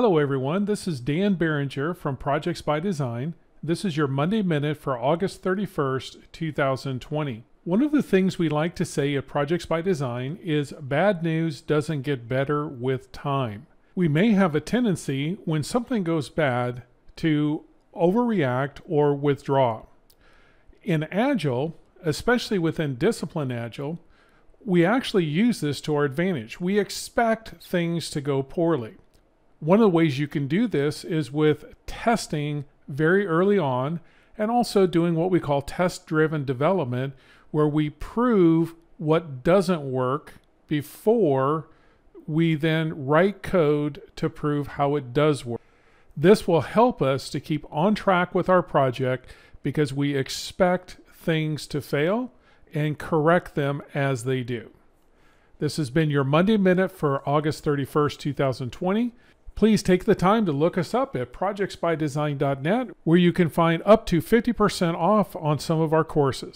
Hello everyone, this is Dan Beringer from Projects by Design. This is your Monday Minute for August 31st, 2020. One of the things we like to say at Projects by Design is bad news doesn't get better with time. We may have a tendency when something goes bad to overreact or withdraw. In Agile, especially within Discipline Agile, we actually use this to our advantage. We expect things to go poorly. One of the ways you can do this is with testing very early on and also doing what we call test driven development, where we prove what doesn't work before we then write code to prove how it does work. This will help us to keep on track with our project because we expect things to fail and correct them as they do. This has been your Monday Minute for August 31st, 2020. Please take the time to look us up at projectsbydesign.net, where you can find up to 50% off on some of our courses.